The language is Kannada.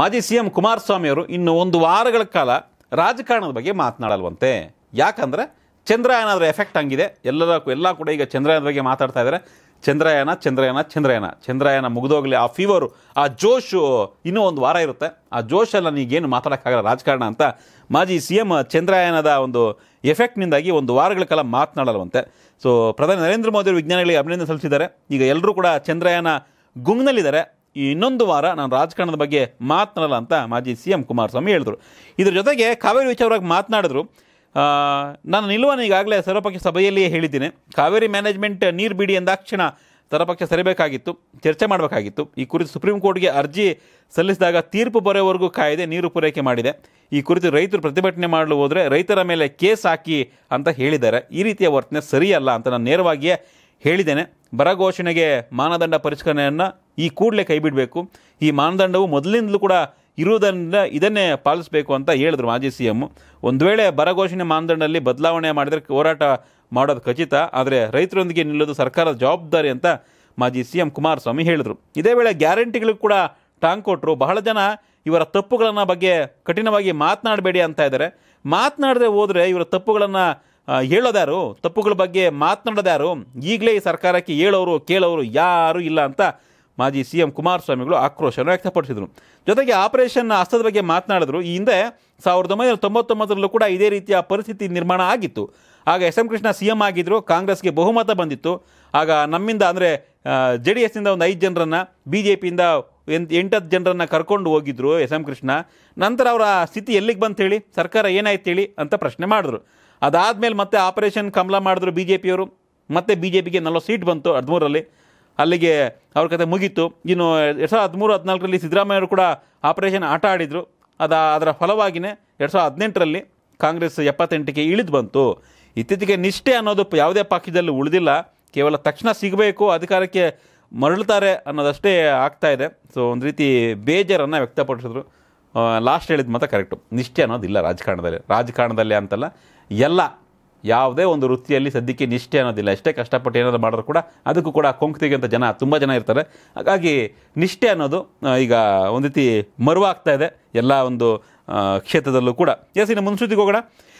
ಮಾಜಿ ಸಿ ಎಂ ಕುಮಾರಸ್ವಾಮಿಯವರು ಇನ್ನು ಒಂದು ವಾರಗಳ ಕಾಲ ರಾಜಕಾರಣದ ಬಗ್ಗೆ ಮಾತನಾಡಲ್ವಂತೆ ಯಾಕಂದರೆ ಅದರ ಎಫೆಕ್ಟ್ ಹಂಗಿದೆ ಎಲ್ಲರ ಎಲ್ಲ ಕೂಡ ಈಗ ಚಂದ್ರಯಾನದ ಬಗ್ಗೆ ಮಾತಾಡ್ತಾ ಇದ್ದಾರೆ ಚಂದ್ರಯಾನ ಚಂದ್ರಯಾನ ಚಂದ್ರಯಾನ ಚಂದ್ರಯಾನ ಮುಗಿದೋಗಲಿ ಆ ಫೀವರು ಆ ಜೋಶು ಇನ್ನೂ ಒಂದು ವಾರ ಇರುತ್ತೆ ಆ ಜೋಶೆಲ್ಲ ನೀಗೇನು ಮಾತಾಡೋಕ್ಕಾಗಲ್ಲ ರಾಜಕಾರಣ ಅಂತ ಮಾಜಿ ಸಿ ಎಂ ಚಂದ್ರಯಾನದ ಒಂದು ಎಫೆಕ್ಟ್ನಿಂದಾಗಿ ಒಂದು ವಾರಗಳ ಕಾಲ ಮಾತನಾಡಲ್ವಂತೆ ಸೊ ಪ್ರಧಾನಿ ನರೇಂದ್ರ ಮೋದಿಯವರು ವಿಜ್ಞಾನಿಗಳಿಗೆ ಅಭಿನಂದನೆ ಸಲ್ಲಿಸಿದ್ದಾರೆ ಈಗ ಎಲ್ಲರೂ ಕೂಡ ಚಂದ್ರಯಾನ ಗುಂಗ್ನಲ್ಲಿದ್ದಾರೆ ಇನ್ನೊಂದು ವಾರ ನಾನು ರಾಜಕಾರಣದ ಬಗ್ಗೆ ಮಾತನಾಡಲ್ಲ ಅಂತ ಮಾಜಿ ಸಿ ಎಂ ಕುಮಾರಸ್ವಾಮಿ ಹೇಳಿದರು ಇದ್ರ ಜೊತೆಗೆ ಕಾವೇರಿ ವಿಚಾರವಾಗಿ ಮಾತನಾಡಿದ್ರು ನಾನು ನಿಲ್ಲುವನ್ನು ಈಗಾಗಲೇ ಸರ್ವಪಕ್ಷ ಸಭೆಯಲ್ಲಿಯೇ ಹೇಳಿದ್ದೀನಿ ಕಾವೇರಿ ಮ್ಯಾನೇಜ್ಮೆಂಟ್ ನೀರು ಬಿಡಿ ಎಂದಾಕ್ಷಣ ಸರ್ವಪಕ್ಷ ಸರಿಬೇಕಾಗಿತ್ತು ಚರ್ಚೆ ಮಾಡಬೇಕಾಗಿತ್ತು ಈ ಕುರಿತು ಸುಪ್ರೀಂ ಕೋರ್ಟ್ಗೆ ಅರ್ಜಿ ಸಲ್ಲಿಸಿದಾಗ ತೀರ್ಪು ಬರೋವರೆಗೂ ಕಾಯ್ದೆ ನೀರು ಪೂರೈಕೆ ಮಾಡಿದೆ ಈ ಕುರಿತು ರೈತರು ಪ್ರತಿಭಟನೆ ಮಾಡಲು ಹೋದರೆ ರೈತರ ಮೇಲೆ ಕೇಸ್ ಹಾಕಿ ಅಂತ ಹೇಳಿದ್ದಾರೆ ಈ ರೀತಿಯ ವರ್ತನೆ ಸರಿಯಲ್ಲ ಅಂತ ನಾನು ನೇರವಾಗಿಯೇ ಹೇಳಿದ್ದೇನೆ ಬರ ಘೋಷಣೆಗೆ ಮಾನದಂಡ ಪರಿಷ್ಕರಣೆಯನ್ನು ಈ ಕೂಡಲೇ ಕೈ ಬಿಡಬೇಕು ಈ ಮಾನದಂಡವು ಮೊದಲಿಂದಲೂ ಕೂಡ ಇರುವುದರಿಂದ ಇದನ್ನೇ ಪಾಲಿಸಬೇಕು ಅಂತ ಹೇಳಿದ್ರು ಮಾಜಿ ಸಿ ಎಮ್ ಒಂದು ವೇಳೆ ಬರಘೋಷಣೆ ಮಾನದಂಡದಲ್ಲಿ ಬದಲಾವಣೆ ಮಾಡಿದರೆ ಹೋರಾಟ ಮಾಡೋದು ಖಚಿತ ಆದರೆ ರೈತರೊಂದಿಗೆ ನಿಲ್ಲೋದು ಸರ್ಕಾರದ ಜವಾಬ್ದಾರಿ ಅಂತ ಮಾಜಿ ಸಿ ಎಂ ಕುಮಾರಸ್ವಾಮಿ ಹೇಳಿದರು ಇದೇ ವೇಳೆ ಗ್ಯಾರಂಟಿಗಳಿಗೆ ಕೂಡ ಟಾಂಗ್ ಕೊಟ್ಟರು ಬಹಳ ಜನ ಇವರ ತಪ್ಪುಗಳನ್ನು ಬಗ್ಗೆ ಕಠಿಣವಾಗಿ ಮಾತನಾಡಬೇಡಿ ಅಂತ ಇದ್ದಾರೆ ಮಾತನಾಡದೆ ಹೋದರೆ ಇವರ ತಪ್ಪುಗಳನ್ನು ಹೇಳೋದಾರು ತಪ್ಪುಗಳ ಬಗ್ಗೆ ಮಾತನಾಡೋದ್ಯಾರು ಈಗಲೇ ಈ ಸರ್ಕಾರಕ್ಕೆ ಹೇಳೋರು ಕೇಳೋರು ಯಾರೂ ಇಲ್ಲ ಅಂತ ಮಾಜಿ ಸಿ ಎಂ ಕುಮಾರಸ್ವಾಮಿಗಳು ಆಕ್ರೋಶವನ್ನು ವ್ಯಕ್ತಪಡಿಸಿದರು ಜೊತೆಗೆ ಆಪರೇಷನ್ ಹಸ್ತದ ಬಗ್ಗೆ ಮಾತನಾಡಿದ್ರು ಈ ಹಿಂದೆ ಸಾವಿರದ ಒಂಬೈನೂರ ತೊಂಬತ್ತೊಂಬತ್ತರಲ್ಲೂ ಕೂಡ ಇದೇ ರೀತಿಯ ಪರಿಸ್ಥಿತಿ ನಿರ್ಮಾಣ ಆಗಿತ್ತು ಆಗ S M Krishna C M ಆಗಿದ್ದರು ಕಾಂಗ್ರೆಸ್ಗೆ ಬಹುಮತ ಬಂದಿತ್ತು ಆಗ ನಮ್ಮಿಂದ ಅಂದರೆ ಜೆ ಡಿ ಎಸ್ನಿಂದ ಒಂದು ಐದು ಜನರನ್ನು ಬಿ ಜೆ ಪಿಯಿಂದ ಎಂಟತ್ತು ಜನರನ್ನು ಕರ್ಕೊಂಡು ಹೋಗಿದ್ರು ಎಸ್ ಎಂ ಕೃಷ್ಣ ನಂತರ ಅವರ ಸ್ಥಿತಿ ಎಲ್ಲಿಗೆ ಬಂತು ಹೇಳಿ ಸರ್ಕಾರ ಏನಾಯ್ತು ಹೇಳಿ ಅಂತ ಪ್ರಶ್ನೆ ಮಾಡಿದ್ರು ಅದಾದಮೇಲೆ ಮತ್ತೆ ಆಪರೇಷನ್ ಕಮಲ ಮಾಡಿದ್ರು ಬಿ ಜೆ ಪಿಯವರು ಮತ್ತೆ ಬಿ ಜೆ ಪಿಗೆ ನಲವತ್ತು ಸೀಟ್ ಬಂತು ಹದಿಮೂರರಲ್ಲಿ ಅಲ್ಲಿಗೆ ಅವ್ರ ಕತೆ ಮುಗೀತು ಇನ್ನು ಎರಡು ಸಾವಿರದ ಹದಿಮೂರು ಹದಿನಾಲ್ಕರಲ್ಲಿ ಸಿದ್ದರಾಮಯ್ಯವರು ಕೂಡ ಆಪರೇಷನ್ ಆಟ ಆಡಿದರು ಅದು ಅದರ ಫಲವಾಗಿಯೇ ಎರಡು ಸಾವಿರದ ಹದಿನೆಂಟರಲ್ಲಿ ಕಾಂಗ್ರೆಸ್ ಎಪ್ಪತ್ತೆಂಟಕ್ಕೆ ಇಳಿದು ಬಂತು ಇತ್ತೀಚೆಗೆ ನಿಷ್ಠೆ ಅನ್ನೋದು ಯಾವುದೇ ಪಕ್ಷದಲ್ಲಿ ಉಳಿದಿಲ್ಲ ಕೇವಲ ತಕ್ಷಣ ಸಿಗಬೇಕು ಅಧಿಕಾರಕ್ಕೆ ಮರಳುತ್ತಾರೆ ಅನ್ನೋದಷ್ಟೇ ಆಗ್ತಾ ಇದೆ ಸೊ ಒಂದು ರೀತಿ ಬೇಜಾರನ್ನು ವ್ಯಕ್ತಪಡಿಸಿದ್ರು ಲಾಸ್ಟ್ ಹೇಳಿದ ಮಾತ್ರ ಕರೆಕ್ಟು ನಿಷ್ಠೆ ಅನ್ನೋದಿಲ್ಲ ರಾಜಕಾರಣದಲ್ಲಿ ರಾಜಕಾರಣದಲ್ಲಿ ಅಂತಲ್ಲ ಎಲ್ಲ ಯಾವುದೇ ಒಂದು ವೃತ್ತಿಯಲ್ಲಿ ಸದ್ಯಕ್ಕೆ ನಿಷ್ಠೆ ಅನ್ನೋದಿಲ್ಲ ಎಷ್ಟೇ ಕಷ್ಟಪಟ್ಟು ಏನಾದರೂ ಮಾಡಿದ್ರು ಕೂಡ ಅದಕ್ಕೂ ಕೂಡ ಕೊಂಕ್ತಿಗೆ ಅಂತ ಜನ ತುಂಬ ಜನ ಇರ್ತಾರೆ ಹಾಗಾಗಿ ನಿಷ್ಠೆ ಅನ್ನೋದು ಈಗ ಒಂದು ರೀತಿ ಮರುವಾಗ್ತಾ ಇದೆ ಎಲ್ಲ ಒಂದು ಕ್ಷೇತ್ರದಲ್ಲೂ ಕೂಡ ಎಸ್ ಇನ್ನು ಮುನ್ಸೂತಿಗೆ ಹೋಗೋಣ